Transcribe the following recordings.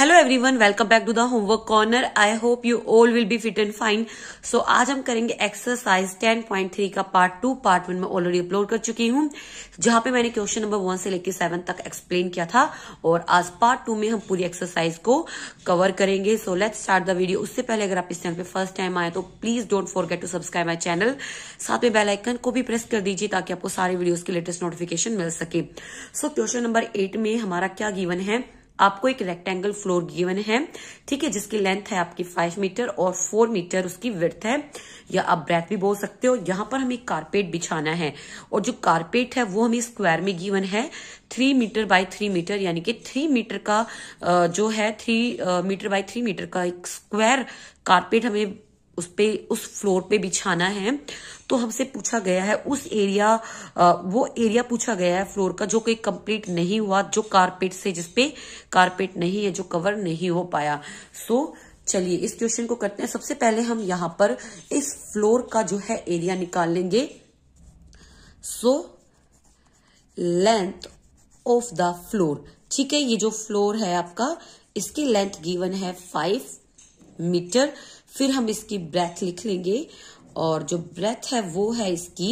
hello everyone welcome back to the homework corner I hope you all will be fit and fine so आज हम करेंगे exercise 10.3 का part two part one में already upload कर चुकी हूँ जहां पे मैंने क्वेश्चन नंबर वन से लेकर सेवन तक एक्सप्लेन किया था और आज पार्ट टू में हम पूरी एक्सरसाइज को कवर करेंगे so let start the video उससे पहले अगर आप इस चैनल पर फर्स्ट टाइम आए तो please don't forget to subscribe my channel साथ में बेलाइकन को भी प्रेस कर दीजिए ताकि आपको सारे वीडियोज के लेटेस्ट नोटिफिकेशन मिल सके सो क्वेश्चन नंबर एट में हमारा क्या गीवन है आपको एक रेक्टेंगल फ्लोर गिवन है ठीक है जिसकी लेंथ है आपकी फाइव मीटर और फोर मीटर उसकी विर्थ है या आप ब्रेथ भी बोल सकते हो यहाँ पर हमें कारपेट बिछाना है और जो कारपेट है वो हमें स्क्वायर में गिवन है three meter by three meter यानी कि थ्री मीटर का जो है three meter by three meter का एक स्क्वायर कारपेट हमें उस पे उस फ्लोर पे बिछाना है तो हमसे पूछा गया है उस एरिया वो एरिया पूछा गया है फ्लोर का जो कोई कंप्लीट नहीं हुआ जो कारपेट से जिसपे कारपेट नहीं है जो कवर नहीं हो पाया सो चलिए इस क्वेश्चन को करते हैं सबसे पहले हम यहाँ पर इस फ्लोर का जो है एरिया निकाल लेंगे so length of the floor ठीक है ये जो फ्लोर है आपका इसकी लेंथ गिवन है फाइव मीटर फिर हम इसकी ब्रेथ लिख लेंगे और जो ब्रेथ है वो है इसकी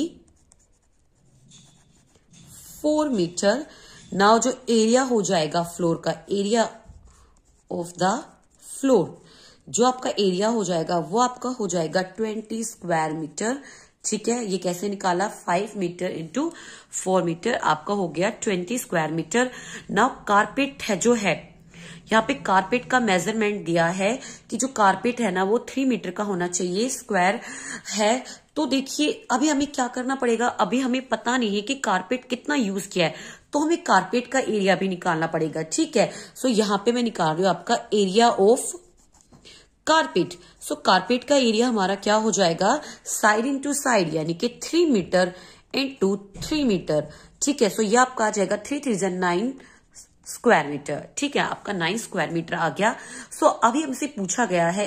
फोर मीटर नाउ जो एरिया हो जाएगा फ्लोर का एरिया ऑफ द फ्लोर जो आपका एरिया हो जाएगा वो आपका हो जाएगा ट्वेंटी स्क्वायर मीटर ठीक है ये कैसे निकाला five meter into four meter आपका हो गया twenty square meter now carpet है जो है यहाँ पे कारपेट का मेजरमेंट दिया है कि जो कारपेट है ना वो थ्री मीटर का होना चाहिए स्क्वायर है तो देखिए अभी हमें क्या करना पड़ेगा अभी हमें पता नहीं है कि कारपेट कितना यूज किया है तो हमें कारपेट का एरिया भी निकालना पड़ेगा ठीक है सो यहाँ पे मैं निकाल रही हूँ आपका area of carpet so carpet का एरिया हमारा क्या हो जाएगा साइड इंटू साइड यानी कि three meter into three meter ठीक है सो ये आपका आ जाएगा थ्री थ्री जन नाइन स्क्वायर मीटर ठीक है आपका नाइन स्क्वायर मीटर आ गया सो so, अभी हमसे पूछा गया है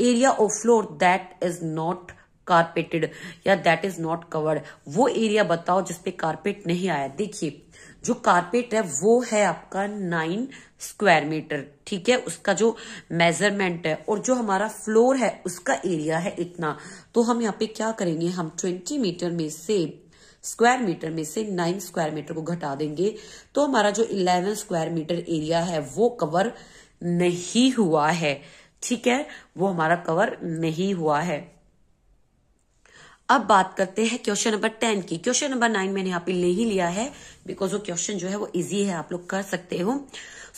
area of floor that is not carpeted या दैट इज नॉट कवर्ड वो एरिया बताओ जिसपे कारपेट नहीं आया देखिए जो कारपेट है वो है आपका नाइन स्क्वायर मीटर ठीक है उसका जो मेजरमेंट है और जो हमारा फ्लोर है उसका एरिया है इतना तो हम यहाँ पे क्या करेंगे हम ट्वेंटी मीटर में से स्क्वायर मीटर में से नाइन स्क्वायर मीटर को घटा देंगे तो हमारा जो इलेवन स्क्वायर मीटर एरिया है वो कवर नहीं हुआ है ठीक है वो हमारा कवर नहीं हुआ है अब बात करते हैं क्वेश्चन नंबर टेन की क्वेश्चन नंबर नाइन मैंने यहाँ पे ले ही लिया है बिकॉज वो क्वेश्चन जो है वो इजी है आप लोग कर सकते हो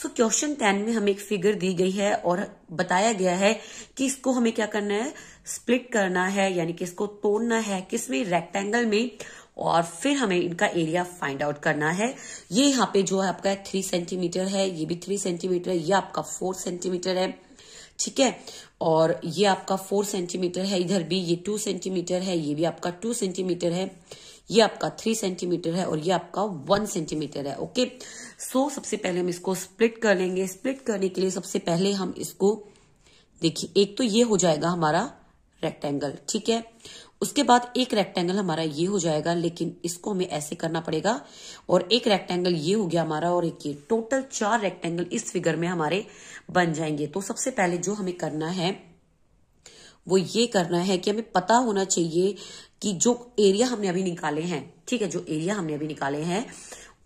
सो क्वेश्चन टेन में हमें एक फिगर दी गई है और बताया गया है कि इसको हमें क्या करना है स्प्लिट करना है यानी कि इसको तोड़ना है किसमें रेक्टेंगल में और फिर हमें इनका एरिया फाइंड आउट करना है ये यहाँ पे जो है आपका थ्री सेंटीमीटर है ये भी थ्री सेंटीमीटर है ये आपका फोर सेंटीमीटर है ठीक है और ये आपका फोर सेंटीमीटर है इधर भी ये टू सेंटीमीटर है ये भी आपका टू सेंटीमीटर है ये आपका थ्री सेंटीमीटर है और ये आपका वन सेंटीमीटर है ओके सो so, सबसे पहले हम इसको स्प्लिट कर लेंगे स्प्लिट करने के लिए सबसे पहले हम इसको देखिए एक तो ये हो जाएगा हमारा रेक्टेंगल ठीक है उसके बाद एक रेक्टेंगल हमारा ये हो जाएगा लेकिन इसको हमें ऐसे करना पड़ेगा और एक रेक्टेंगल ये हो गया हमारा और एक ये टोटल चार रेक्टेंगल इस फिगर में हमारे बन जाएंगे तो सबसे पहले जो हमें करना है वो ये करना है कि हमें पता होना चाहिए कि जो एरिया हमने अभी निकाले हैं ठीक है जो एरिया हमने अभी निकाले हैं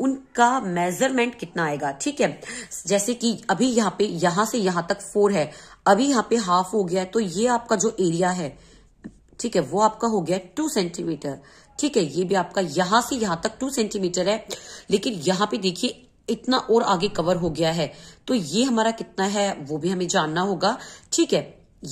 उनका मेजरमेंट कितना आएगा ठीक है जैसे कि अभी यहाँ पे यहां से यहां तक फोर है अभी यहाँ पे हाफ हो गया है तो ये आपका जो एरिया है ठीक है वो आपका हो गया टू सेंटीमीटर ठीक है ये भी आपका यहां से यहां तक टू सेंटीमीटर है लेकिन यहां पे देखिए इतना और आगे कवर हो गया है तो ये हमारा कितना है वो भी हमें जानना होगा ठीक है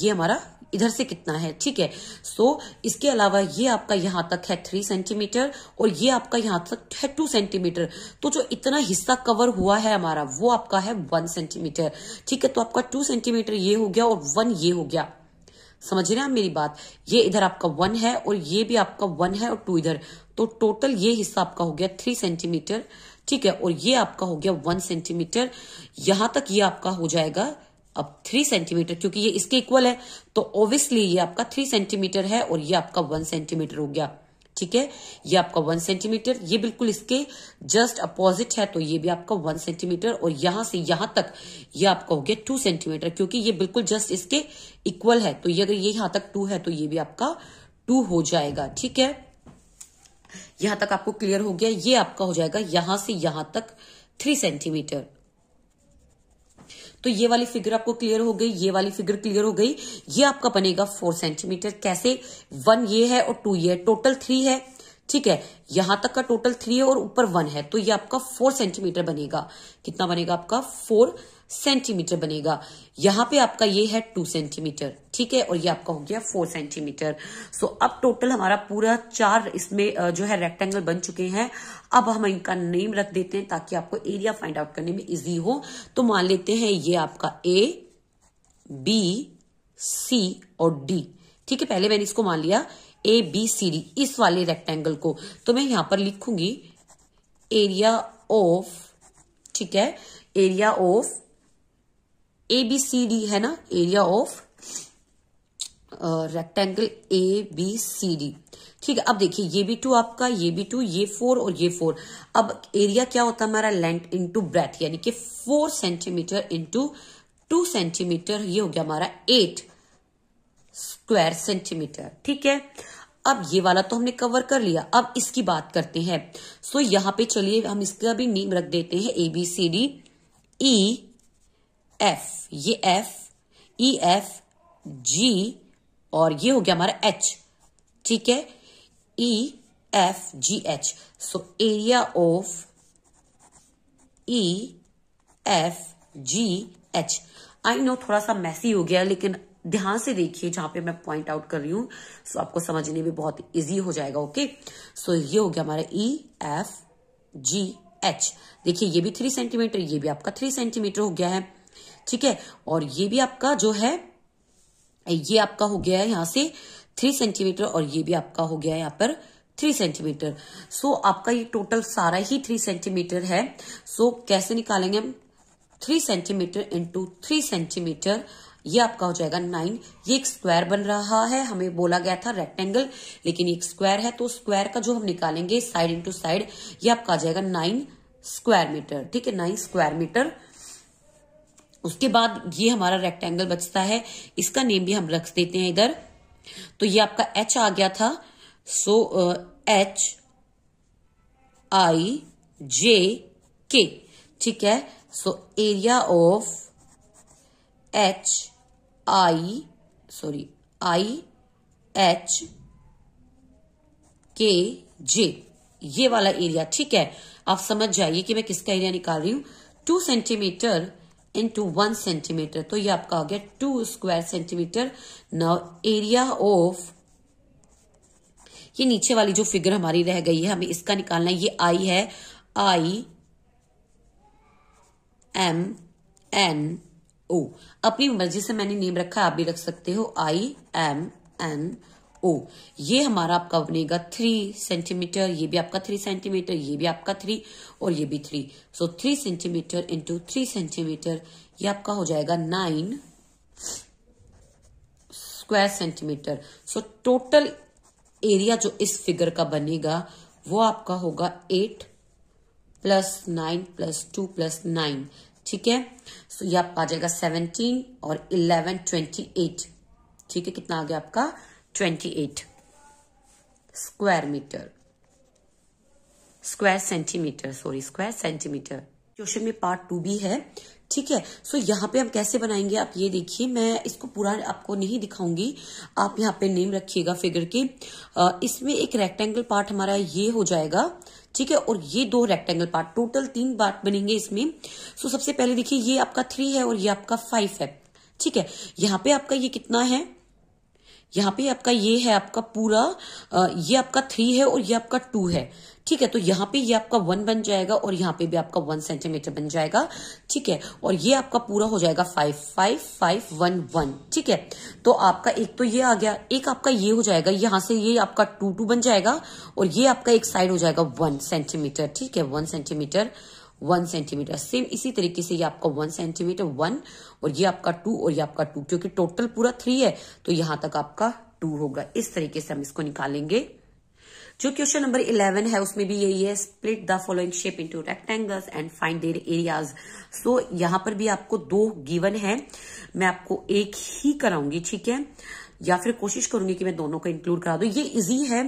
ये हमारा इधर से कितना है ठीक है सो so, इसके अलावा ये आपका यहां तक है थ्री सेंटीमीटर और ये आपका यहां तक है टू सेंटीमीटर तो जो इतना हिस्सा कवर हुआ है हमारा वो आपका है वन सेंटीमीटर ठीक है तो आपका टू सेंटीमीटर ये हो गया और वन ये हो गया समझ रहे हैं आप मेरी बात ये इधर आपका वन है और ये भी आपका वन है और टू इधर तो टोटल ये हिस्सा आपका हो गया थ्री सेंटीमीटर ठीक है और ये आपका हो गया वन सेंटीमीटर यहां तक ये आपका हो जाएगा अब थ्री सेंटीमीटर क्योंकि ये इसके इक्वल है तो ऑब्वियसली ये आपका थ्री सेंटीमीटर है और ये आपका वन सेंटीमीटर हो गया ठीक है ये आपका वन सेंटीमीटर ये बिल्कुल इसके जस्ट अपोजिट है तो ये भी आपका वन सेंटीमीटर और यहां से यहां तक ये आपका हो गया टू सेंटीमीटर क्योंकि ये बिल्कुल जस्ट इसके इक्वल है तो ये अगर ये यहां तक टू है तो ये भी आपका टू हो जाएगा ठीक है यहां तक आपको क्लियर हो गया ये आपका हो जाएगा यहां से यहां तक थ्री सेंटीमीटर तो ये वाली फिगर आपको क्लियर हो गई ये वाली फिगर क्लियर हो गई ये आपका बनेगा फोर सेंटीमीटर कैसे वन ये है और टू ये टोटल थ्री है ठीक है यहां तक का टोटल थ्री है और ऊपर वन है तो ये आपका फोर सेंटीमीटर बनेगा कितना बनेगा आपका फोर सेंटीमीटर बनेगा यहां पे आपका ये है टू सेंटीमीटर ठीक है और ये आपका हो गया फोर सेंटीमीटर सो अब टोटल हमारा पूरा चार इसमें जो है रेक्टेंगल बन चुके हैं अब हम इनका नेम रख देते हैं ताकि आपको एरिया फाइंड आउट करने में इजी हो तो मान लेते हैं ये आपका ए बी सी और डी ठीक है पहले मैंने इसको मान लिया ए बी सी डी इस वाले रेक्टेंगल को तो मैं यहां पर लिखूंगी एरिया ऑफ ठीक है area of A B C D है ना area of rectangle A B C D ठीक है अब देखिए ये भी टू आपका ये भी टू ये फोर और ये फोर अब एरिया क्या होता है हमारा लेंथ इंटू ब्रेथ यानी कि four centimeter into two centimeter ये हो गया हमारा एट स्क्वायर सेंटीमीटर ठीक है अब ये वाला तो हमने कवर कर लिया अब इसकी बात करते हैं सो यहां पे चलिए हम इसका भी नेम रख देते हैं ABCD E e, E F ये एफ ई एफ जी और ये हो गया हमारा एच ठीक है E F G H so area of E F G H I know थोड़ा सा मैसी हो गया लेकिन ध्यान से देखिए जहां पे मैं पॉइंट आउट कर रही हूं सो आपको समझने में बहुत इजी हो जाएगा ओके सो ये हो गया हमारा ई एफ जी एच देखिए ये भी थ्री सेंटीमीटर ये भी आपका थ्री सेंटीमीटर हो गया है ठीक है और ये भी आपका जो है ये आपका हो गया है यहां से थ्री सेंटीमीटर और ये भी आपका हो गया है यहाँ पर थ्री सेंटीमीटर सो आपका ये टोटल सारा ही थ्री सेंटीमीटर है सो so, कैसे निकालेंगे हम three centimeter into three centimeter ये आपका हो जाएगा नाइन ये एक स्क्वायर बन रहा है हमें बोला गया था रेक्टेंगल लेकिन एक स्क्वायर है तो स्क्वायर का जो हम निकालेंगे साइड इंटू साइड ये आपका आ जाएगा नाइन स्क्वायर मीटर ठीक है नाइन स्क्वायर मीटर उसके बाद ये हमारा रेक्टेंगल बचता है इसका नेम भी हम रख देते हैं इधर तो ये आपका एच आ गया था so H I J K ठीक है so area of H I sorry I H K J ये वाला एरिया ठीक है आप समझ जाइए कि मैं किसका एरिया निकाल रही हूं two centimeter two one centimeter तो ये आपका आ गया two square centimeter now area of ये नीचे वाली जो फिगर हमारी रह गई है हमें इसका निकालना है ये आई है आई एम एन ओ अपनी मर्जी से मैंने नेम रखा आप भी रख सकते हो आई एम एन ओ ये हमारा आपका बनेगा थ्री सेंटीमीटर ये भी आपका थ्री सेंटीमीटर ये भी आपका थ्री और ये भी three so three centimeter into three centimeter ये आपका हो जाएगा nine square centimeter so total area जो इस फिगर का बनेगा वो आपका होगा eight plus nine plus two plus nine ठीक है सो ये आपका आ जाएगा सेवनटीन और इलेवन ट्वेंटी एट ठीक है कितना आ गया आपका 28 square meter square centimeter sorry square centimeter question में पार्ट टू भी है ठीक है सो so, यहाँ पे हम कैसे बनाएंगे आप ये देखिए मैं इसको पूरा आपको नहीं दिखाऊंगी आप यहाँ पे नेम रखिएगा फिगर के इसमें एक रेक्टेंगल पार्ट हमारा ये हो जाएगा ठीक है और ये दो रेक्टेंगल पार्ट टोटल तीन पार्ट बनेंगे इसमें सो so, सबसे पहले देखिए ये आपका थ्री है और ये आपका फाइव है ठीक है यहाँ पे आपका ये कितना है यहाँ पे आपका ये है आपका पूरा ये आपका थ्री है और ये आपका टू है ठीक है तो यहाँ पे ये आपका वन बन जाएगा और यहाँ पे भी आपका वन सेंटीमीटर बन जाएगा ठीक है और ये आपका पूरा हो जाएगा five five five one one ठीक है तो आपका एक तो ये आ गया एक आपका ये हो जाएगा यहाँ से ये आपका टू टू बन जाएगा और ये आपका एक साइड हो जाएगा वन सेंटीमीटर ठीक है one centimeter one centimeter same इसी तरीके से ये आपका वन सेंटीमीटर वन और ये आपका टू और ये आपका टू क्योंकि टोटल पूरा थ्री है तो यहां तक आपका टू होगा इस तरीके से हम इसको निकालेंगे जो क्वेश्चन नंबर इलेवन है उसमें भी यही है split the following shape into rectangles and find their areas so यहां पर भी आपको दो गिवन है मैं आपको एक ही कराऊंगी ठीक है या फिर कोशिश करूंगी कि मैं दोनों को इंक्लूड करा दू ये इजी है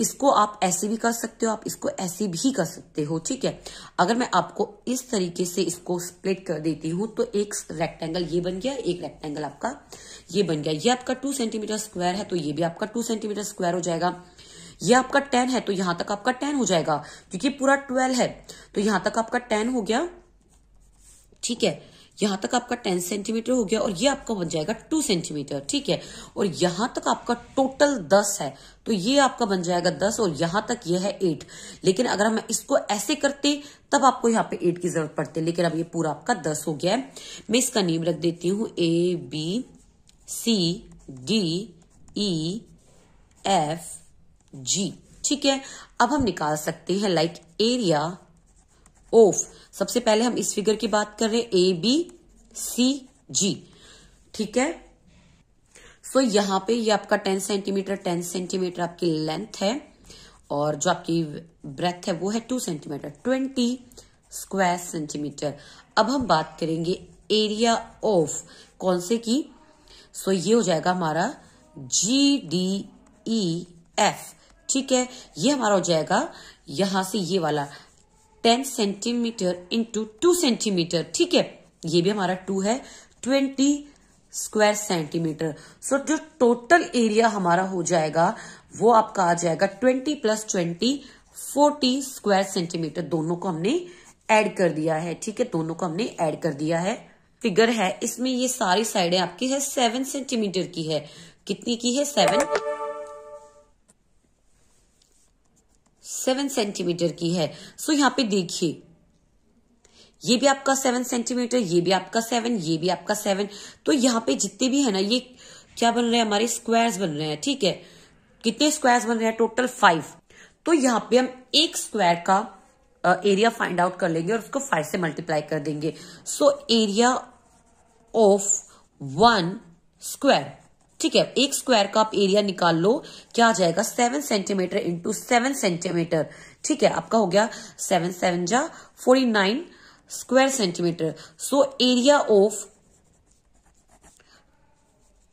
इसको आप ऐसे भी कर सकते हो आप इसको ऐसे भी कर सकते हो ठीक है अगर मैं आपको इस तरीके से इसको स्प्लिट कर देती हूँ तो एक रेक्टेंगल ये बन गया एक रेक्टेंगल आपका ये बन गया ये आपका टू सेंटीमीटर स्क्वायर है तो ये भी आपका टू सेंटीमीटर स्क्वायर हो जाएगा ये आपका टेन है तो यहां तक आपका टेन हो जाएगा क्योंकि पूरा ट्वेल्व है तो यहां तक आपका टेन हो गया ठीक है यहां तक आपका टेन सेंटीमीटर हो गया और ये आपका बन जाएगा टू सेंटीमीटर ठीक है और यहां तक आपका टोटल दस है तो ये आपका बन जाएगा दस और यहां तक ये है एट लेकिन अगर हम इसको ऐसे करते तब आपको यहाँ पे एट की जरूरत पड़ती है लेकिन अब ये पूरा आपका दस हो गया है मैं इसका नेम रख देती हूँ A B C D E F G ठीक है अब हम निकाल सकते हैं लाइक एरिया ऑफ सबसे पहले हम इस फिगर की बात कर रहे हैं ए बी सी जी ठीक है सो so, यहां पे ये आपका टेन सेंटीमीटर टेन सेंटीमीटर आपकी लेंथ है और जो आपकी ब्रेथ है वो है two centimeter twenty square centimeter अब हम बात करेंगे एरिया ऑफ कौन से की सो so, ये हो जाएगा हमारा जी डी ई एफ ठीक है ये हमारा हो जाएगा यहां से ये वाला ten centimeter into two centimeter ठीक है ये भी हमारा टू है ट्वेंटी स्क्वायर सेंटीमीटर सो जो टोटल एरिया हमारा हो जाएगा वो आपका आ जाएगा twenty plus twenty forty square centimeter दोनों को हमने एड कर दिया है ठीक है दोनों को हमने एड कर दिया है फिगर है इसमें ये सारी साइडें आपकी है सेवन सेंटीमीटर की है कितनी की है सेवन सेवन सेंटीमीटर की है सो so, यहाँ पे देखिए ये भी आपका सेवन सेंटीमीटर ये भी आपका सेवन ये भी आपका सेवन तो यहाँ पे जितने भी है ना ये क्या बन रहे हैं हमारे स्क्वायर्स बन रहे हैं ठीक है कितने स्क्वायर्स बन रहे हैं टोटल फाइव तो यहाँ पे हम एक स्क्वायर का एरिया फाइंड आउट कर लेंगे और उसको फाइव से मल्टीप्लाई कर देंगे so area of one square ठीक है एक स्क्वायर का आप एरिया निकाल लो क्या आ जाएगा seven centimeter into seven centimeter ठीक है आपका हो गया सेवन सेवन जा forty nine square centimeter so area of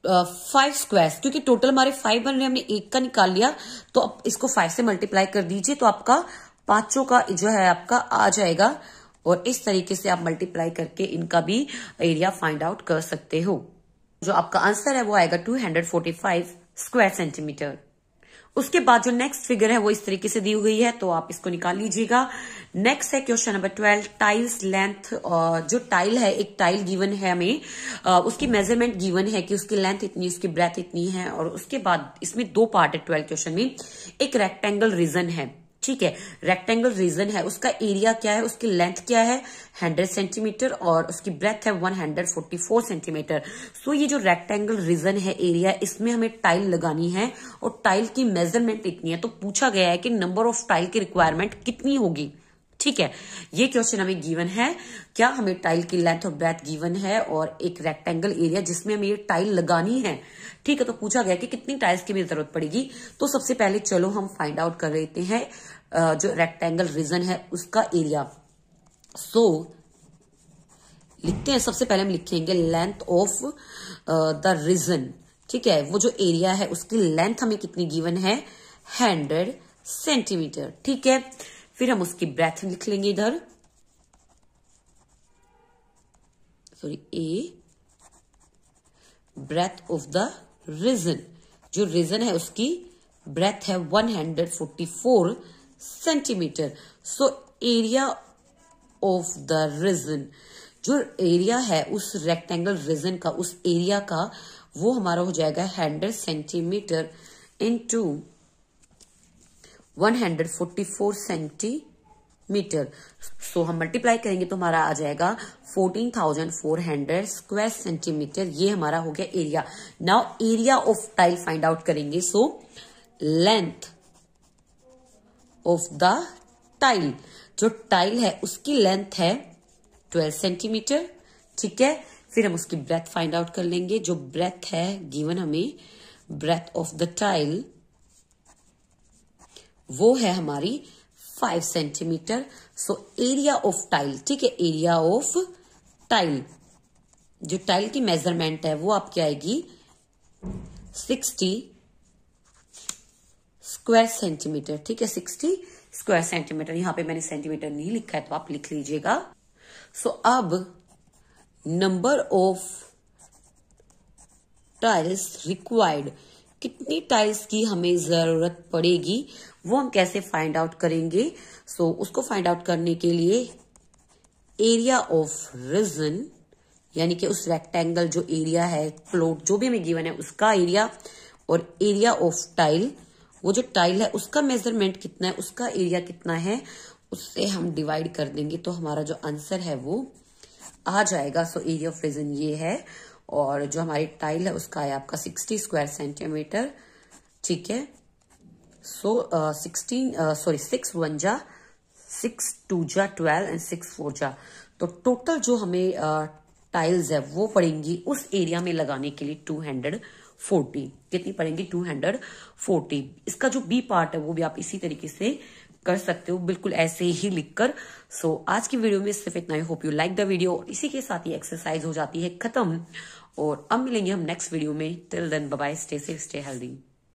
five squares क्योंकि टोटल हमारे फाइव बन रहे हमने एक का निकाल लिया तो आप इसको फाइव से मल्टीप्लाई कर दीजिए तो आपका पांचों का जो है आपका आ जाएगा और इस तरीके से आप मल्टीप्लाई करके इनका भी एरिया फाइंड आउट कर सकते हो जो आपका आंसर है वो आएगा 245 स्क्वायर सेंटीमीटर उसके बाद जो नेक्स्ट फिगर है वो इस तरीके से दी हुई है तो आप इसको निकाल लीजिएगा नेक्स्ट है question number twelve tiles length जो टाइल है एक टाइल गिवन है हमें उसकी मेजरमेंट गिवन है कि उसकी लेंथ इतनी उसकी ब्रेथ इतनी है और उसके बाद इसमें दो पार्ट है ट्वेल्व क्वेश्चन में एक रेक्टेंगल रीजन है ठीक है रेक्टेंगल रीजन है उसका एरिया क्या है उसकी लेंथ क्या है 100 सेंटीमीटर और उसकी ब्रेथ है 144 सेंटीमीटर सो ये जो रेक्टेंगल रीजन है एरिया इसमें हमें टाइल लगानी है और टाइल की मेजरमेंट इतनी है तो पूछा गया है कि नंबर ऑफ टाइल की रिक्वायरमेंट कितनी होगी ठीक है ये क्वेश्चन हमें गिवन है क्या हमें टाइल की लेंथ और ब्रेथ गिवन है और एक रेक्टेंगल एरिया जिसमें हमें ये टाइल लगानी है ठीक है तो पूछा गया कि कितनी टाइल्स की हमें जरूरत पड़ेगी तो सबसे पहले चलो हम फाइंड आउट कर लेते हैं जो रेक्टेंगल रीजन है उसका एरिया सो so, लिखते हैं सबसे पहले हम लिखेंगे लेंथ ऑफ द रीजन ठीक है वो जो एरिया है उसकी लेंथ हमें कितनी गिवन है हंड्रेड सेंटीमीटर ठीक है फिर हम उसकी ब्रेथ लिख लेंगे इधर sorry a breadth of the region जो रिजन है उसकी ब्रेथ है 144 centimeter so area of the region जो एरिया है उस रेक्टेंगल रिजन का उस एरिया का वो हमारा हो जाएगा hundred centimeter into 144 centimeter so हम मल्टीप्लाई करेंगे तो हमारा आ जाएगा 14,400 स्क्वायर सेंटीमीटर ये हमारा हो गया area now area of tile find out करेंगे so length of the tile जो टाइल है उसकी लेंथ है 12 सेंटीमीटर ठीक है फिर हम उसकी ब्रेथ फाइंड आउट कर लेंगे जो ब्रेथ है गिवन हमें ब्रेथ ऑफ द टाइल वो है हमारी five centimeter so area of tile ठीक है एरिया ऑफ टाइल जो टाइल की मेजरमेंट है वो आपकी आएगी सिक्सटी स्क्वायर सेंटीमीटर ठीक है सिक्सटी स्क्वायर सेंटीमीटर यहां पे मैंने सेंटीमीटर नहीं लिखा है तो आप लिख लीजिएगा सो so, अब नंबर ऑफ टाइल्स रिक्वायर्ड कितनी टाइल्स की हमें ज़रूरत पड़ेगी वो हम कैसे फाइंड आउट करेंगे सो so, उसको फाइंड आउट करने के लिए एरिया ऑफ रिजन यानी कि उस रेक्टेंगल जो एरिया है प्लॉट जो भी हमें गिवन है उसका एरिया और एरिया ऑफ टाइल वो जो टाइल है उसका मेजरमेंट कितना है उसका एरिया कितना है उससे हम डिवाइड कर देंगे तो हमारा जो आंसर है वो आ जाएगा सो एरिया ऑफ रिजन ये है और जो हमारी टाइल है उसका है आपका सिक्सटी स्क्वायर सेंटीमीटर ठीक है so sixteen sorry six one जा सिक्स टू जा ट्वेल्व एंड सिक्स फोर जा तो टोटल जो हमें टाइल्स uh, है वो पड़ेंगी उस एरिया में लगाने के लिए टू हंड्रेड फोर्टी कितनी पड़ेंगी टू हंड्रेड फोर्टी इसका जो बी पार्ट है वो भी आप इसी तरीके से कर सकते हो बिल्कुल ऐसे ही लिखकर सो so, आज की वीडियो में सिर्फ इतना ही hope you like the video इसी के साथ ही एक्सरसाइज हो जाती है खत्म और अब मिलेंगे हम नेक्स्ट वीडियो में till then bye stay safe stay healthy